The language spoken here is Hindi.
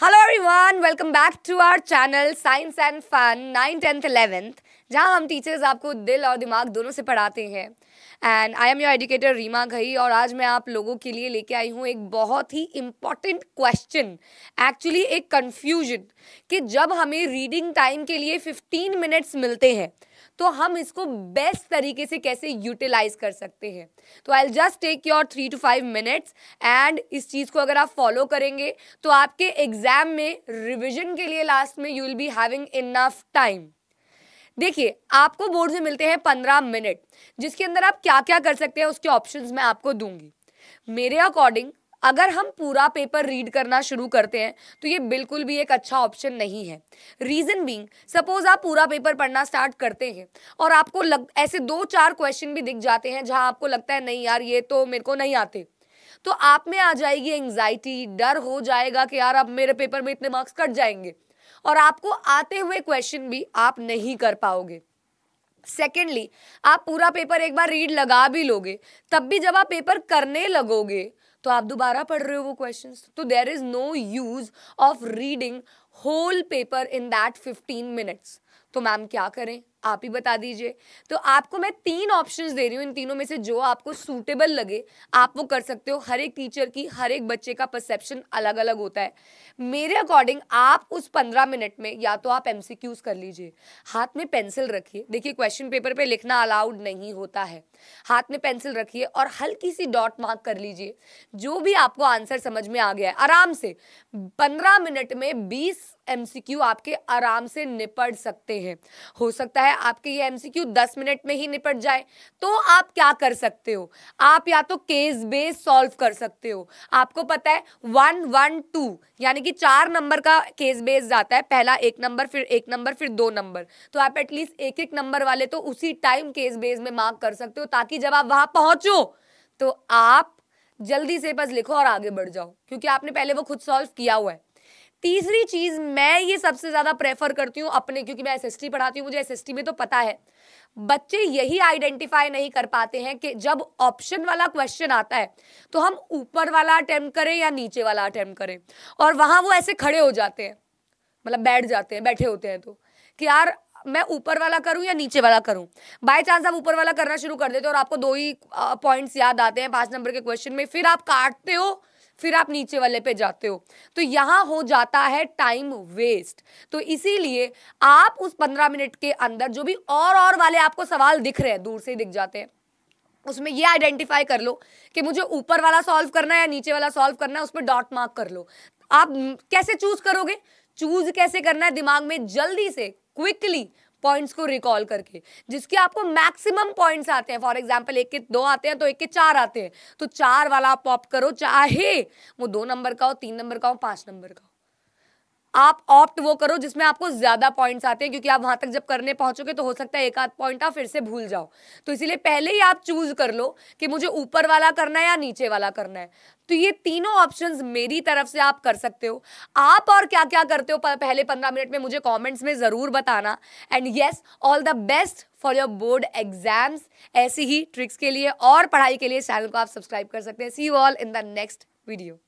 Hello everyone, welcome back to our channel Science and Fun 9th, 10th, 11th. जहाँ हम टीचर्स आपको दिल और दिमाग दोनों से पढ़ाते हैं and I am your educator Reema Ghai और आज मैं आप लोगों के लिए लेके आई हूँ एक बहुत ही इम्पॉर्टेंट क्वेश्चन एक्चुअली एक कन्फ्यूजन कि जब हमें रीडिंग टाइम के लिए 15 मिनट्स मिलते हैं तो हम इसको बेस्ट तरीके से कैसे यूटिलाइज कर सकते हैं तो I just take your three two five minutes and इस चीज़ को अगर आप फॉलो करेंगे तो आपके एग्जाम में रिविजन के लिए लास्ट में you will be having enough time देखिए आपको बोर्ड में मिलते हैं पंद्रह मिनट जिसके अंदर आप क्या क्या कर सकते हैं उसके ऑप्शन मैं आपको दूंगी मेरे अकॉर्डिंग अगर हम पूरा पेपर रीड करना शुरू करते हैं तो ये बिल्कुल भी एक अच्छा ऑप्शन नहीं है रीज़न बींग सपोज आप पूरा पेपर पढ़ना स्टार्ट करते हैं और आपको लग ऐसे दो चार क्वेश्चन भी दिख जाते हैं जहां आपको लगता है नहीं यार ये तो मेरे को नहीं आते तो आप में आ जाएगी एंग्जाइटी डर हो जाएगा कि यार अब मेरे पेपर में इतने मार्क्स कट जाएंगे और आपको आते हुए क्वेश्चन भी आप नहीं कर पाओगे सेकेंडली आप पूरा पेपर एक बार रीड लगा भी लोगे तब भी जब आप पेपर करने लगोगे तो आप दोबारा पढ़ रहे हो वो क्वेश्चन तो there is no use of reading whole paper in that fifteen minutes तो मैम क्या करें आप ही बता दीजिए तो आपको मैं तीन ऑप्शंस दे रही हूँ इन तीनों में से जो आपको सूटेबल लगे आप वो कर सकते हो हर एक टीचर की हर एक बच्चे का परसेप्शन अलग अलग होता है मेरे अकॉर्डिंग आप उस पंद्रह मिनट में या तो आप एम कर लीजिए हाथ में पेंसिल रखिए देखिए क्वेश्चन पेपर पे लिखना अलाउड नहीं होता है हाथ में पेंसिल रखिए और हल्की सी डॉट मार्क कर लीजिए जो भी आपको आंसर समझ में आ गया है आराम से पंद्रह मिनट में बीस एमसीक्यू आपके आराम से निपट सकते हैं हो सकता है आपके ये एमसीक्यू 10 मिनट में ही निपट जाए तो आप क्या कर सकते हो आप या तो केस बेस सॉल्व कर सकते हो आपको पता है वन वन टू यानी कि चार नंबर का केस बेस जाता है पहला एक नंबर फिर एक नंबर फिर दो नंबर तो आप एटलीस्ट एक एक नंबर वाले तो उसी टाइम केस बेस में मार्क कर सकते हो ताकि जब आप वहां पहुंचो तो आप जल्दी से बस लिखो और आगे बढ़ जाओ क्योंकि आपने पहले वो खुद सॉल्व किया हुआ है तीसरी चीज़ मैं ये सबसे ज़्यादा प्रेफर करती हूँ अपने क्योंकि मैं एस पढ़ाती हूँ मुझे एस में तो पता है बच्चे यही आइडेंटिफाई नहीं कर पाते हैं कि जब ऑप्शन वाला क्वेश्चन आता है तो हम ऊपर वाला अटेम्प्ट करें या नीचे वाला अटेम्प्ट करें और वहां वो ऐसे खड़े हो जाते हैं मतलब बैठ जाते हैं बैठे होते हैं तो कि यार मैं ऊपर वाला करूं या नीचे वाला करूं बाय चांस आप ऊपर वाला करना शुरू कर देते हो और आपको दो ही पॉइंट्स याद आते हैं पांच नंबर के क्वेश्चन में फिर आप काटते हो फिर आप नीचे वाले पे जाते हो तो यहां हो जाता है टाइम वेस्ट तो इसीलिए आप उस पंद्रह मिनट के अंदर जो भी और और वाले आपको सवाल दिख रहे हैं दूर से ही दिख जाते हैं उसमें ये आइडेंटिफाई कर लो कि मुझे ऊपर वाला सॉल्व करना है या नीचे वाला सॉल्व करना है उस पर डॉट मार्क कर लो आप कैसे चूज करोगे चूज कैसे करना है दिमाग में जल्दी से क्विकली पॉइंट्स को रिकॉल करके जिसके आपको मैक्सिमम पॉइंट्स आते हैं फॉर एग्जाम्पल एक के दो आते हैं तो एक के चार आते हैं तो चार वाला आप पॉप करो चाहे वो दो नंबर का हो तीन नंबर का हो पांच नंबर का हो आप ऑप्ट वो करो जिसमें आपको ज़्यादा पॉइंट्स आते हैं क्योंकि आप वहां तक जब करने पहुंचोगे तो हो सकता है एक आध पॉइंट आप फिर से भूल जाओ तो इसीलिए पहले ही आप चूज़ कर लो कि मुझे ऊपर वाला करना है या नीचे वाला करना है तो ये तीनों ऑप्शंस मेरी तरफ से आप कर सकते हो आप और क्या क्या करते हो पहले पंद्रह मिनट में मुझे कॉमेंट्स में ज़रूर बताना and yes all the best for your board exams ऐसी ही ट्रिक्स के लिए और पढ़ाई के लिए चैनल को आप सब्सक्राइब कर सकते हैं see you all in the next video